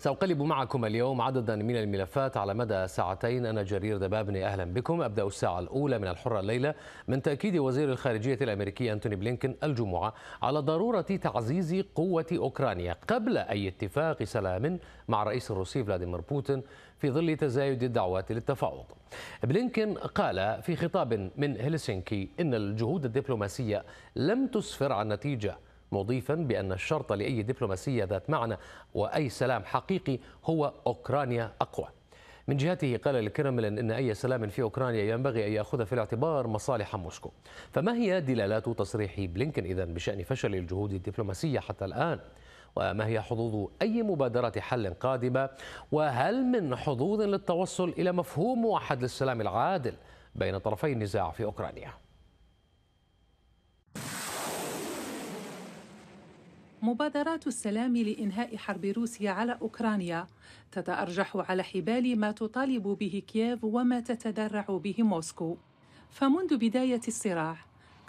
سأقلب معكم اليوم عددا من الملفات على مدى ساعتين أنا جرير دبابني أهلا بكم أبدأ الساعة الأولى من الحرة الليلة من تأكيد وزير الخارجية الأمريكي أنتوني بلينكن الجمعة على ضرورة تعزيز قوة أوكرانيا قبل أي اتفاق سلام مع الرئيس الروسي فلاديمير بوتين في ظل تزايد الدعوات للتفاوض بلينكن قال في خطاب من هلسنكي إن الجهود الدبلوماسية لم تسفر عن نتيجة مضيفا بأن الشرط لأي دبلوماسية ذات معنى وأي سلام حقيقي هو أوكرانيا أقوى من جهته قال الكرملين ان اي سلام في اوكرانيا ينبغي ان ياخذ في الاعتبار مصالح موسكو. فما هي دلالات تصريح بلينكن اذا بشان فشل الجهود الدبلوماسيه حتى الان؟ وما هي حظوظ اي مبادره حل قادمه؟ وهل من حظوظ للتوصل الى مفهوم موحد للسلام العادل بين طرفي النزاع في اوكرانيا؟ مبادرات السلام لإنهاء حرب روسيا على أوكرانيا تتأرجح على حبال ما تطالب به كييف وما تتذرع به موسكو فمنذ بداية الصراع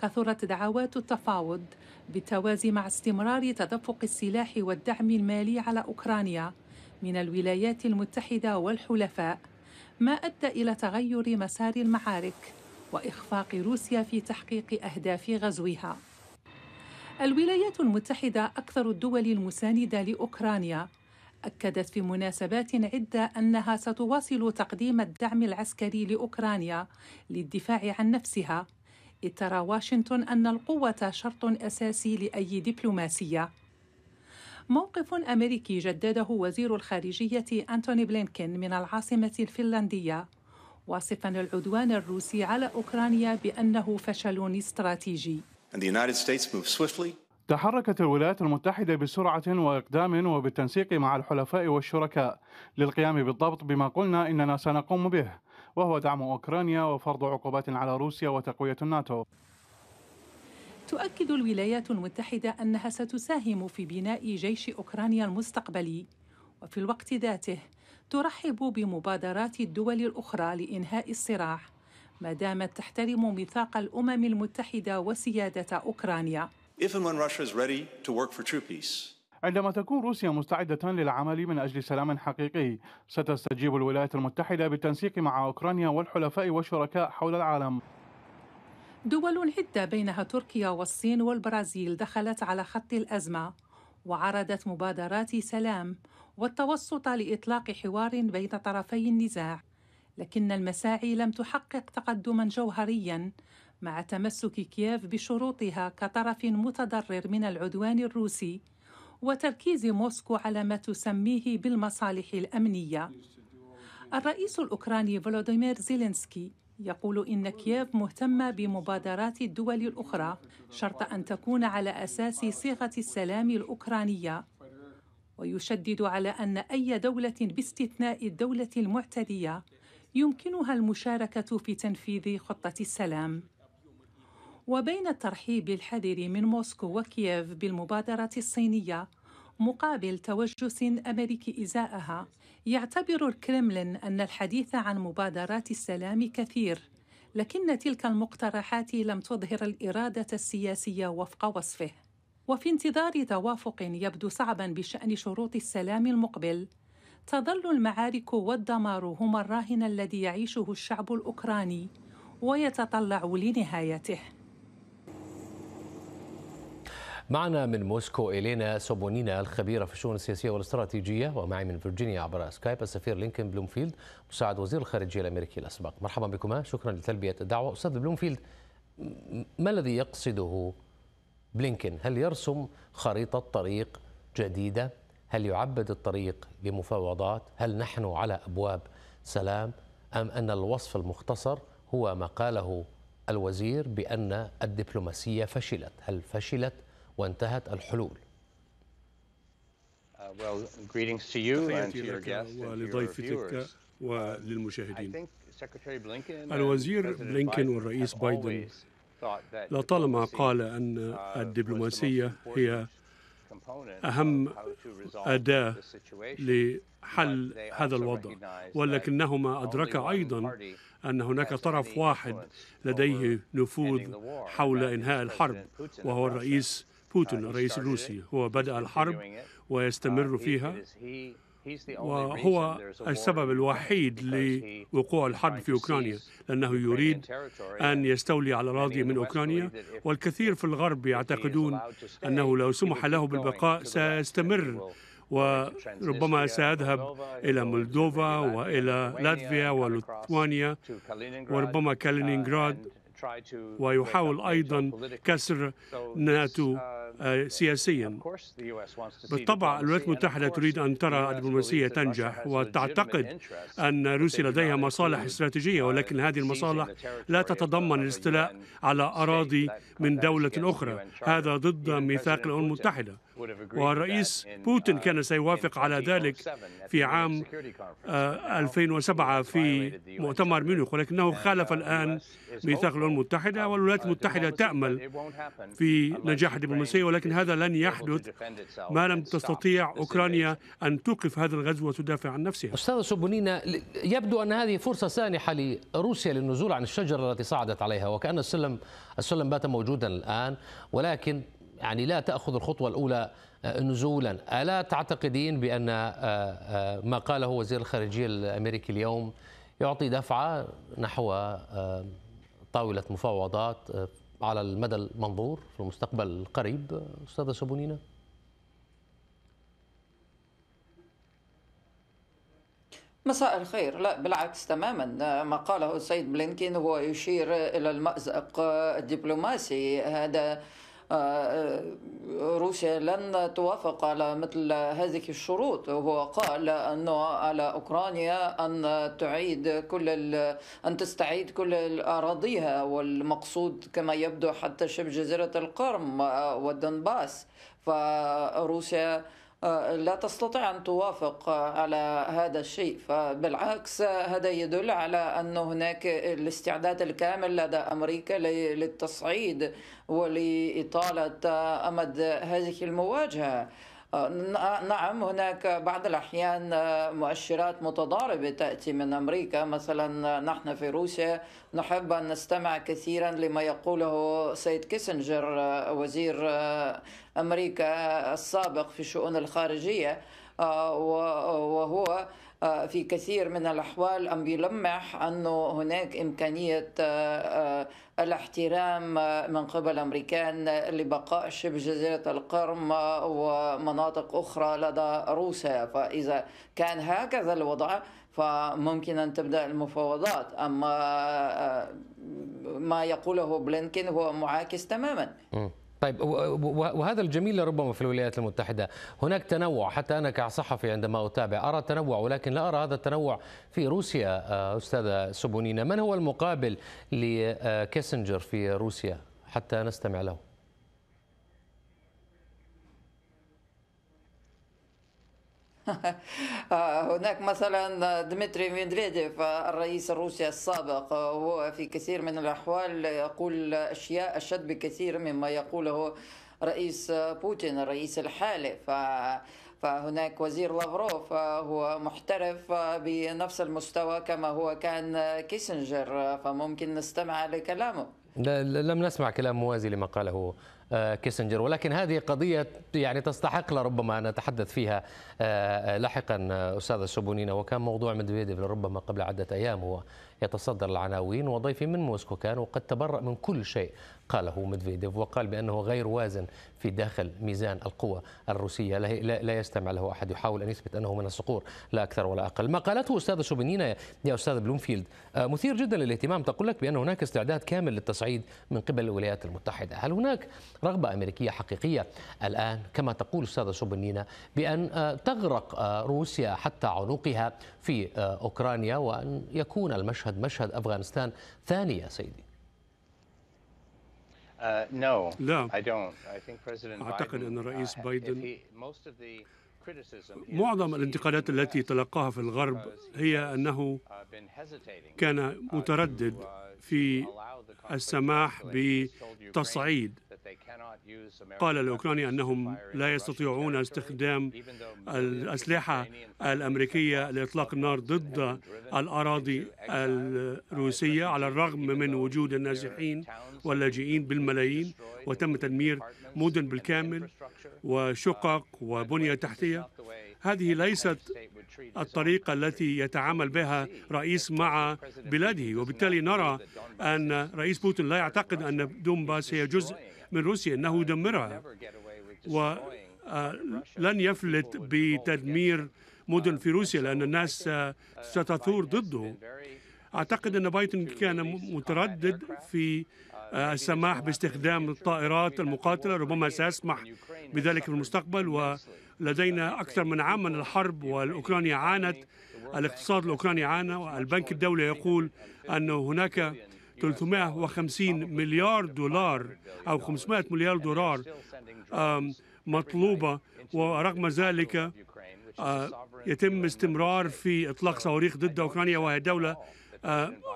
كثرت دعوات التفاوض بالتوازي مع استمرار تدفق السلاح والدعم المالي على أوكرانيا من الولايات المتحدة والحلفاء ما أدى إلى تغير مسار المعارك وإخفاق روسيا في تحقيق أهداف غزوها الولايات المتحدة أكثر الدول المساندة لأوكرانيا أكدت في مناسبات عدة أنها ستواصل تقديم الدعم العسكري لأوكرانيا للدفاع عن نفسها إذ ترى واشنطن أن القوة شرط أساسي لأي دبلوماسية موقف أمريكي جدده وزير الخارجية أنتوني بلينكين من العاصمة الفنلندية واصفا العدوان الروسي على أوكرانيا بأنه فشل استراتيجي and the United States moved swiftly تحركت الولايات المتحدة بسرعة وإقدام وبالتنسيق مع الحلفاء والشركاء للقيام بالضبط بما قلنا إننا سنقوم به وهو دعم أوكرانيا وفرض عقوبات على روسيا وتقوية الناتو تؤكد الولايات المتحدة أنها ستساهم في بناء جيش أوكرانيا المستقبلي وفي الوقت ذاته ترحب بمبادرات الدول الأخرى لإنهاء الصراع ما دامت تحترم ميثاق الأمم المتحدة وسيادة أوكرانيا. If Russia is ready to work for true peace, عندما تكون روسيا مستعدة للعمل من أجل سلام حقيقي ستستجيب الولايات المتحدة بالتنسيق مع أوكرانيا والحلفاء والشركاء حول العالم دول عدة بينها تركيا والصين والبرازيل دخلت على خط الأزمة وعرضت مبادرات سلام والتوسط لإطلاق حوار بين طرفي النزاع لكن المساعي لم تحقق تقدما جوهريا مع تمسك كييف بشروطها كطرف متضرر من العدوان الروسي وتركيز موسكو على ما تسميه بالمصالح الامنيه الرئيس الاوكراني فلاديمير زيلينسكي يقول إن كييف مهتمة بمبادرات الدول الأخرى شرط أن تكون على أساس صيغة السلام الأوكرانية ويشدد على أن أي دولة باستثناء الدولة المعتدية يمكنها المشاركه في تنفيذ خطه السلام وبين الترحيب الحذر من موسكو وكييف بالمبادره الصينيه مقابل توجس امريكي ازاءها يعتبر الكرملين ان الحديث عن مبادرات السلام كثير لكن تلك المقترحات لم تظهر الاراده السياسيه وفق وصفه وفي انتظار توافق يبدو صعبا بشان شروط السلام المقبل تظل المعارك والدمار هما الراهن الذي يعيشه الشعب الاوكراني ويتطلع لنهايته معنا من موسكو إلينا سوبونينا الخبيرة في الشؤون السياسية والاستراتيجية ومعي من فيرجينيا عبر سكايب السفير لينكن بلومفيلد مساعد وزير الخارجية الأمريكي الأسبق مرحبا بكما شكرا لتلبية الدعوة أستاذ بلومفيلد ما الذي يقصده بلينكن هل يرسم خريطة طريق جديدة هل يعبد الطريق بمفاوضات هل نحن على أبواب سلام أم أن الوصف المختصر هو ما قاله الوزير بأن الدبلوماسية فشلت هل فشلت وانتهت الحلول uh, ولضيفتك وللمشاهدين الوزير بلينكن والرئيس بايدن لطالما قال أن uh, الدبلوماسية هي أهم أداة لحل هذا الوضع ولكنهما أدركا أيضا أن هناك طرف واحد لديه نفوذ حول إنهاء الحرب وهو الرئيس بوتين الرئيس uh, الروسي هو بدأ الحرب ويستمر uh, فيها وهو السبب الوحيد لوقوع الحرب في أوكرانيا لأنه يريد أن يستولي على الاراضي من أوكرانيا والكثير في الغرب يعتقدون أنه لو سمح له بالبقاء سيستمر وربما uh, سيذهب إلى مولدوفا وإلى لاتفيا ولتوانيا وربما uh, كالينينغراد ويحاول أيضا كسر ناتو آه، uh, سياسيا بالطبع الولايات المتحدة تريد أن ترى الدبلوماسية تنجح وتعتقد أن روسيا لديها مصالح استراتيجية ولكن uh, هذه المصالح لا uh, تتضمن الاستيلاء على أراضي من دولة أخرى هذا ضد ميثاق الأمم المتحدة والرئيس بوتين uh, كان سيوافق على ذلك في عام 2007 uh, في مؤتمر ميونخ ولكنه خالف uh, الآن ميثاق الأمم المتحدة والولايات المتحدة تأمل في نجاح الدبلوماسية ولكن هذا لن يحدث ما لم تستطيع أوكرانيا أن توقف هذا الغزو وتدافع عن نفسها أستاذ سوبونينا يبدو أن هذه فرصة سانحة لروسيا للنزول عن الشجرة التي صعدت عليها وكأن السلم السلم بات موجودا الآن ولكن يعني لا تأخذ الخطوة الأولى آه، نزولا ألا تعتقدين بأن آه، آه، ما قاله وزير الخارجية الأمريكي اليوم يعطي دفعة نحو طاولة مفاوضات على المدى المنظور في المستقبل القريب أستاذة سبونينا؟ مساء الخير لا بالعكس تماما ما قاله السيد بلينكين هو يشير إلى المأزق الدبلوماسي هذا آه، آه، روسيا لن توافق على مثل هذه الشروط وهو قال أنه على أوكرانيا أن تعيد كل أن تستعيد كل أراضيها والمقصود كما يبدو حتى شبه جزيرة القرم آه، والدنباس فروسيا آه، لا تستطيع أن توافق على هذا الشيء فبالعكس هذا يدل على أن هناك الاستعداد الكامل لدى أمريكا للتصعيد ولإطالة أمد هذه المواجهة نعم هناك بعض الأحيان آه، مؤشرات متضاربة تأتي من أمريكا مثلا آه، نحن في روسيا نحب أن نستمع كثيرا لما يقوله سيد كيسنجر آه، وزير أمريكا السابق في الشؤون الخارجية وهو في كثير من الأحوال أم يلمح أنه هناك إمكانية آه، آه، الاحترام آه، من قبل الأمريكان لبقاء شبه جزيرة القرم ومناطق أخرى لدى روسيا فإذا كان هكذا الوضع فممكن أن تبدأ المفاوضات أما ما يقوله بلينكين هو معاكس تماما م. طيب وهذا الجميل ربما في الولايات المتحدة هناك تنوع حتى أنا كصحفي عندما أتابع أرى تنوع ولكن لا أرى هذا التنوع في روسيا آه، أستاذة سبونينا من هو المقابل لكيسنجر في روسيا حتى نستمع له آه، هناك مثلا دمتري ميدفيديف الرئيس الروسي السابق هو في كثير من الأحوال يقول أشياء أشد بكثير مما يقوله رئيس بوتين الرئيس الحالي ف فهناك وزير لافروف هو محترف بنفس المستوى كما هو كان كيسنجر فممكن نستمع لكلامه لم نسمع كلام موازي لما قاله آه، كيسنجر ولكن هذه قضية يعني تستحق لربما أن نتحدث فيها آه، آه، لاحقا أستاذ السبونينا وكان موضوع مدفيديف لربما قبل عدة أيام هو يتصدر العناوين وضيفي من موسكو كان وقد تبرأ من كل شيء قاله ميدفيديف وقال بأنه غير وازن في داخل ميزان القوى الروسية لا يستمع له أحد يحاول أن يثبت أنه من الصقور لا أكثر ولا أقل ما قالته أستاذ شوبينينا يا أستاذ بلومفيلد آه، مثير جدا للاهتمام تقول لك بأن هناك استعداد كامل للتصعيد من قبل الولايات المتحدة هل هناك رغبة أمريكية حقيقية الآن كما تقول أستاذ شوبينينا بأن آه، تغرق آه، روسيا حتى عنقها في أوكرانيا وأن يكون المشهد مشهد أفغانستان ثانية سيدي Uh, لا أعتقد أن uh, الرئيس بايدن معظم الانتقادات التي تلقاها في الغرب هي أنه uh, كان متردد في السماح بتصعيد قال الأوكراني أنهم لا يستطيعون استخدام الأسلحة الأمريكية لإطلاق النار ضد الأراضي الروسية على الرغم من وجود النازحين واللاجئين بالملايين وتم تدمير مدن بالكامل وشقق وبنية تحتية هذه ليست الطريقة التي يتعامل بها رئيس مع بلاده وبالتالي نرى أن رئيس بوتين لا يعتقد أن دومباس هي جزء من روسيا أنه يدمرها ولن آه، يفلت بتدمير مدن في روسيا لأن الناس آه، ستثور ضده أعتقد أن بايتن كان متردد في السماح باستخدام الطائرات المقاتلة ربما سيسمح بذلك في المستقبل ولدينا أكثر من عام من الحرب والأوكرانيا عانت الاقتصاد الأوكراني عانى والبنك الدولي يقول أن هناك 350 مليار دولار أو 500 مليار دولار مطلوبة ورغم ذلك يتم استمرار في إطلاق صواريخ ضد أوكرانيا وهي دولة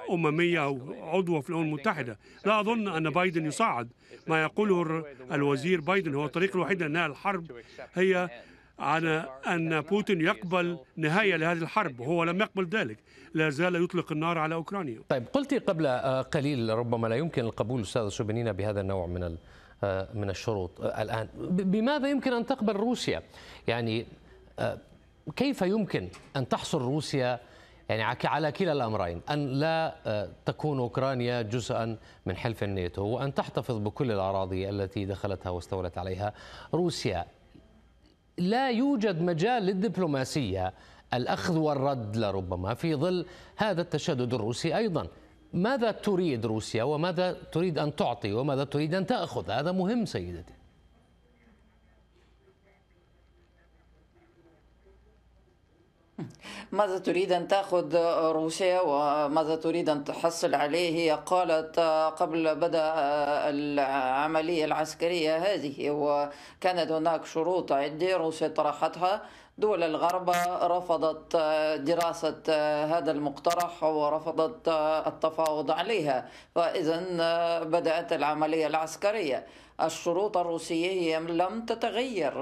أممية أو عضوة في الأمم المتحدة لا أظن أن بايدن يصعد ما يقوله الوزير بايدن هو الطريق الوحيد لإنهاء الحرب هي على أن بوتين يقبل نهاية لهذه الحرب وهو لم يقبل ذلك لا زال يطلق النار على أوكرانيا طيب قلت قبل قليل ربما لا يمكن القبول أستاذ سوبنينا بهذا النوع من ال من الشروط الآن بماذا يمكن أن تقبل روسيا يعني آه، كيف يمكن أن تحصر روسيا يعني على كلا الامرين ان لا آه، تكون اوكرانيا جزءا من حلف الناتو وان تحتفظ بكل الاراضي التي دخلتها واستولت عليها روسيا لا يوجد مجال للدبلوماسيه الاخذ والرد لربما في ظل هذا التشدد الروسي ايضا ماذا تريد روسيا وماذا تريد ان تعطي وماذا تريد ان تاخذ هذا مهم سيدتي ماذا تريد أن تأخذ روسيا وماذا تريد أن تحصل عليه هي قالت قبل بدء العملية العسكرية هذه وكانت هناك شروط عدة روسيا طرحتها دول الغرب رفضت دراسة هذا المقترح ورفضت التفاوض عليها فإذا بدأت العملية العسكرية الشروط الروسية هي لم تتغير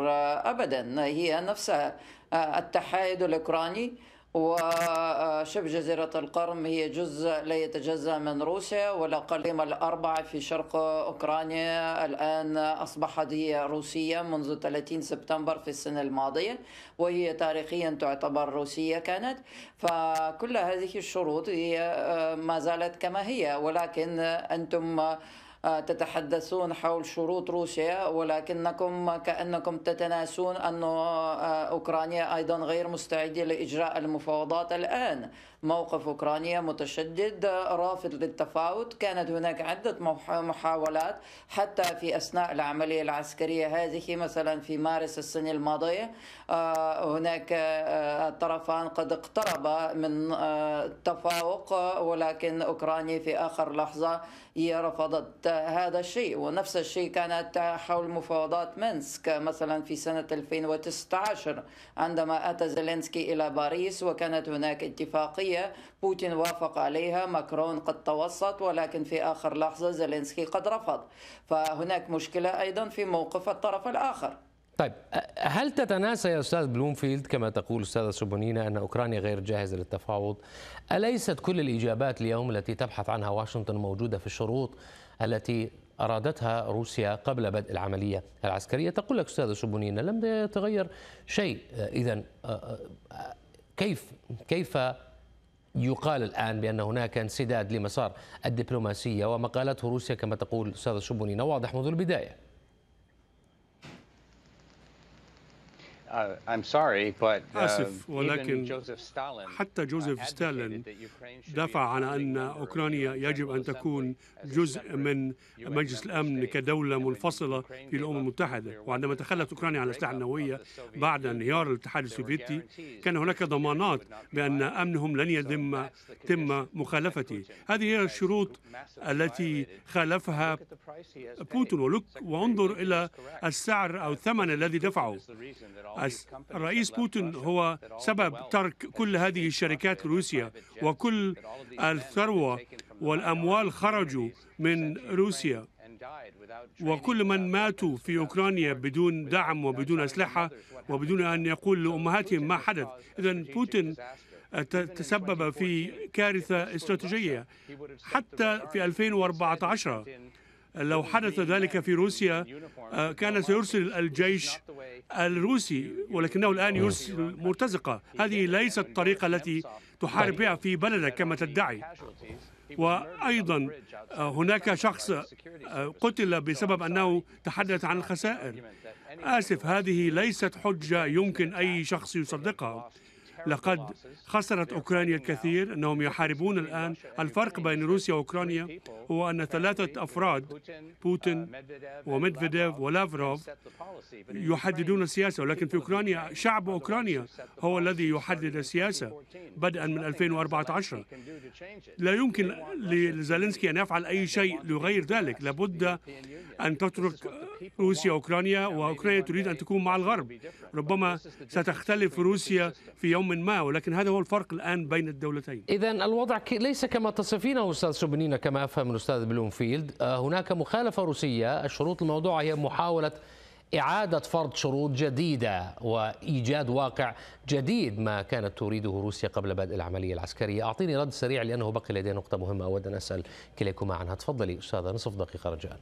أبدا هي نفسها التحايد الأوكراني وشبه جزيرة القرم هي جزء لا يتجزأ من روسيا والأقاليم الأربعة في شرق أوكرانيا الآن أصبحت هي روسية منذ 30 سبتمبر في السنة الماضية وهي تاريخيا تعتبر روسية كانت فكل هذه الشروط هي آه، ما زالت كما هي ولكن أنتم آه، تتحدثون حول شروط روسيا ولكنكم كأنكم تتناسون أن آه، آه، أوكرانيا أيضا غير مستعدة لإجراء المفاوضات الآن موقف أوكرانيا متشدد رافض للتفاوض كانت هناك عدة محاولات حتى في أثناء العملية العسكرية هذه مثلا في مارس السنة الماضية هناك الطرفان قد اقتربا من التفاوق ولكن أوكرانيا في آخر لحظة هي رفضت هذا الشيء ونفس الشيء كانت حول مفاوضات منسك مثلا في سنة 2019 عندما أتى زيلينسكي إلى باريس وكانت هناك اتفاقية بوتين وافق عليها ماكرون قد توسط ولكن في آخر لحظة زيلينسكي قد رفض فهناك مشكلة أيضا في موقف الطرف الآخر طيب هل تتناسى يا استاذ بلومفيلد كما تقول استاذه سوبونينا ان اوكرانيا غير جاهزه للتفاوض؟ اليست كل الاجابات اليوم التي تبحث عنها واشنطن موجوده في الشروط التي أرادتها روسيا قبل بدء العملية العسكرية تقول لك أستاذ سبونين لم يتغير شيء آه، إذا آه، آه، كيف كيف يقال الآن بأن هناك انسداد لمسار الدبلوماسية ومقالته روسيا كما تقول أستاذ شبوني واضح منذ البداية Uh, آسف um, ولكن حتى uh, جوزيف ستالين دفع عن أن أوكرانيا يجب أن تكون جزء من مجلس الأمن كدولة منفصلة في الأمم المتحدة وعندما تخلت أوكرانيا عن الأسلحة النووية بعد انهيار الاتحاد السوفيتي كان هناك ضمانات بأن أمنهم لن يتم تم مخالفته هذه هي الشروط التي خالفها بوتين ولك وانظر إلى السعر أو الثمن الذي دفعه الرئيس بوتين هو سبب ترك كل هذه الشركات لروسيا وكل الثروة والأموال خرجوا من روسيا وكل من ماتوا في أوكرانيا بدون دعم وبدون أسلحة وبدون أن يقول لأمهاتهم ما حدث إذا بوتين تسبب في كارثة استراتيجية حتى في 2014 لو حدث ذلك في روسيا آه، كان سيرسل الجيش الروسي ولكنه الآن يرسل مرتزقة هذه ليست الطريقة التي تحارب بها في بلدك كما تدعي وأيضا آه، هناك شخص آه، قتل بسبب أنه تحدث عن الخسائر آسف هذه ليست حجة يمكن أي شخص يصدقها لقد خسرت أوكرانيا الكثير أنهم يحاربون الآن الفرق بين روسيا وأوكرانيا هو أن ثلاثة أفراد بوتين وميدفيديف ولافروف يحددون السياسة ولكن في أوكرانيا شعب أوكرانيا هو الذي يحدد السياسة بدءا من 2014 لا يمكن لزالينسكي أن يفعل أي شيء ليغير ذلك لابد أن تترك روسيا أوكرانيا وأوكرانيا تريد أن تكون مع الغرب ربما ستختلف روسيا في يوم ما ولكن هذا هو الفرق الآن بين الدولتين إذا الوضع ليس كما تصفينه أستاذ سبنينة كما أفهم الأستاذ بلومفيلد آه، هناك مخالفة روسية الشروط الموضوعة هي محاولة إعادة فرض شروط جديدة وإيجاد واقع جديد ما كانت تريده روسيا قبل بدء العملية العسكرية أعطيني رد سريع لأنه بقي لدي نقطة مهمة أود أن أسأل كليكما عنها تفضلي أستاذة نصف دقيقة رجاءً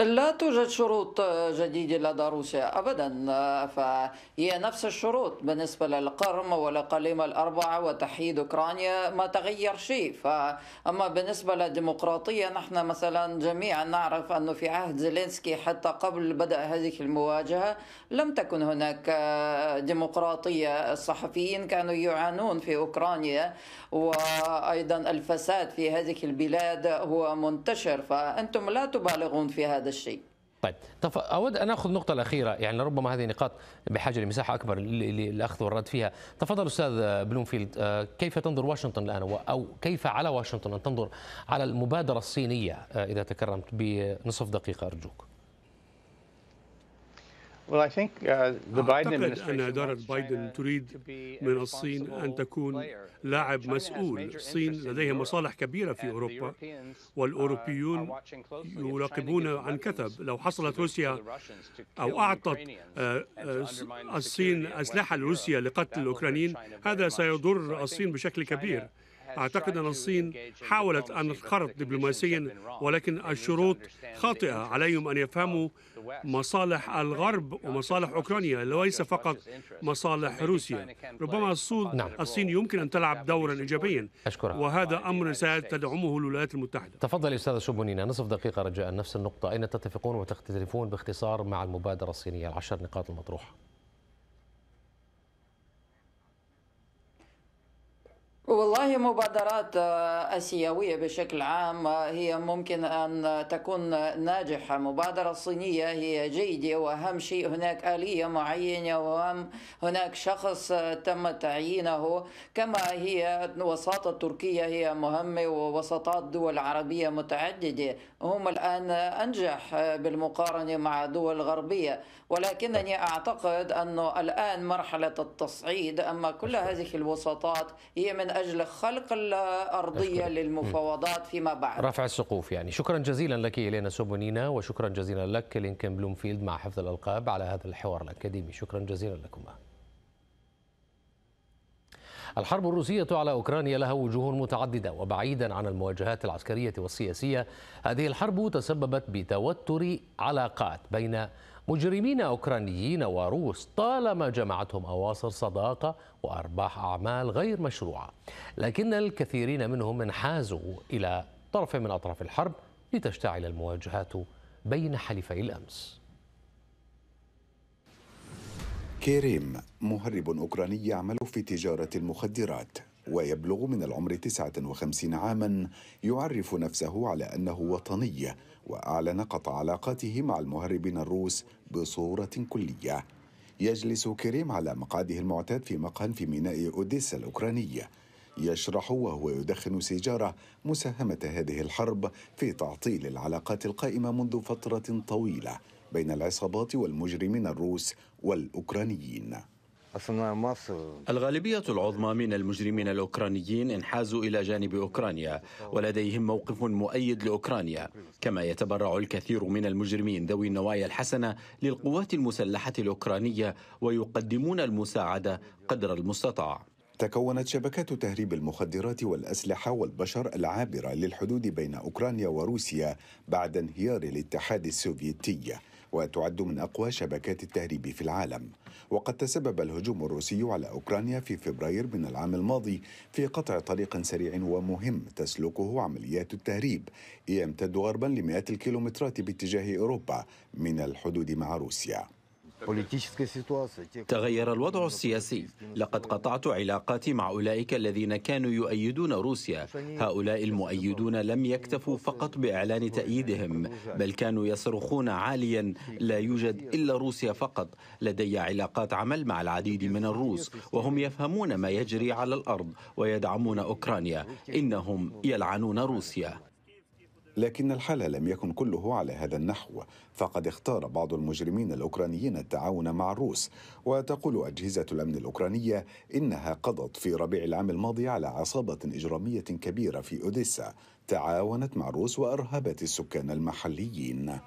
لا توجد شروط جديدة لدى روسيا أبدا فهي نفس الشروط بالنسبة للقرم والأقاليم الأربعة وتحييد أوكرانيا ما تغير شيء فأما بالنسبة للديمقراطية نحن مثلا جميعا نعرف أنه في عهد زيلينسكي حتى قبل بدأ هذه المواجهة لم تكن هناك ديمقراطية الصحفيين كانوا يعانون في أوكرانيا وأيضا الفساد في هذه البلاد هو منتشر فأنتم لا تبالغون في هذا هذا الشيء طيب طف... اود ان اخذ النقطه الاخيره يعني ربما هذه نقاط بحاجه لمساحه اكبر للاخذ والرد فيها تفضل استاذ بلومفيلد آه، كيف تنظر واشنطن الان او كيف على واشنطن ان تنظر على المبادره الصينيه آه، اذا تكرمت بنصف دقيقه ارجوك Uh, أعتقد أن إدارة بايدن تريد من الصين أن تكون لاعب مسؤول الصين لديها مصالح كبيرة في أوروبا uh, والأوروبيون يراقبون عن كثب لو حصلت روسيا أو أعطت آه، الصين أسلحة لروسيا لقتل الأوكرانيين هذا سيضر الصين بشكل كبير أعتقد أن الصين حاولت أن تتقرب دبلوماسيا ولكن الشروط خاطئة عليهم أن يفهموا مصالح الغرب ومصالح أوكرانيا ليس فقط مصالح روسيا ربما الصين نعم. الصين يمكن أن تلعب دورا إيجابيا أشكرك. وهذا أمر ستدعمه الولايات المتحدة تفضل أستاذ شبونينا نصف دقيقة رجاء نفس النقطة أين تتفقون وتختلفون باختصار مع المبادرة الصينية العشر نقاط المطروحة والله مبادرات آه، آسيوية بشكل عام آه، هي ممكن أن تكون ناجحة مبادرة صينية هي جيدة وأهم شيء هناك آلية معينة وهم هناك شخص آه، تم تعيينه كما هي وساطة تركيه هي مهمة ووساطات دول عربية متعددة هم الآن أنجح بالمقارنة مع دول غربية ولكنني أعتقد أنه الآن مرحلة التصعيد أما كل هذه الوساطات هي من أجل خلق الأرضية للمفاوضات فيما بعد رفع السقوف يعني شكرا جزيلا لك إلينا سوبونينا وشكرا جزيلا لك لينكن بلومفيلد مع حفظ الألقاب على هذا الحوار الأكاديمي شكرا جزيلا لكما الحرب الروسية على أوكرانيا لها وجوه متعددة وبعيدا عن المواجهات العسكرية والسياسية هذه الحرب تسببت بتوتر علاقات بين مجرمين أوكرانيين وروس طالما جمعتهم أواصر صداقة وأرباح أعمال غير مشروعة لكن الكثيرين منهم انحازوا إلى طرف من أطراف الحرب لتشتعل المواجهات بين حليفي الأمس كيريم مهرب أوكراني يعمل في تجارة المخدرات ويبلغ من العمر 59 عاما يعرف نفسه على أنه وطني وأعلن قطع علاقاته مع المهربين الروس بصورة كلية يجلس كريم على مقعده المعتاد في مقهى في ميناء أوديسا الأوكرانية يشرح وهو يدخن سيجارة مساهمة هذه الحرب في تعطيل العلاقات القائمة منذ فترة طويلة بين العصابات والمجرمين الروس والأوكرانيين الغالبية العظمى من المجرمين الأوكرانيين انحازوا إلى جانب أوكرانيا ولديهم موقف مؤيد لأوكرانيا كما يتبرع الكثير من المجرمين ذوي النوايا الحسنة للقوات المسلحة الأوكرانية ويقدمون المساعدة قدر المستطاع تكونت شبكات تهريب المخدرات والأسلحة والبشر العابرة للحدود بين أوكرانيا وروسيا بعد انهيار الاتحاد السوفيتي وتعد من أقوى شبكات التهريب في العالم وقد تسبب الهجوم الروسي على أوكرانيا في فبراير من العام الماضي في قطع طريق سريع ومهم تسلكه عمليات التهريب يمتد غربا لمئات الكيلومترات باتجاه أوروبا من الحدود مع روسيا تغير الوضع السياسي لقد قطعت علاقاتي مع أولئك الذين كانوا يؤيدون روسيا هؤلاء المؤيدون لم يكتفوا فقط بإعلان تأييدهم بل كانوا يصرخون عاليا لا يوجد إلا روسيا فقط لدي علاقات عمل مع العديد من الروس وهم يفهمون ما يجري على الأرض ويدعمون أوكرانيا إنهم يلعنون روسيا لكن الحال لم يكن كله على هذا النحو فقد اختار بعض المجرمين الاوكرانيين التعاون مع الروس وتقول اجهزه الامن الاوكرانيه انها قضت في ربيع العام الماضي على عصابه اجراميه كبيره في اوديسا تعاونت مع الروس وارهبت السكان المحليين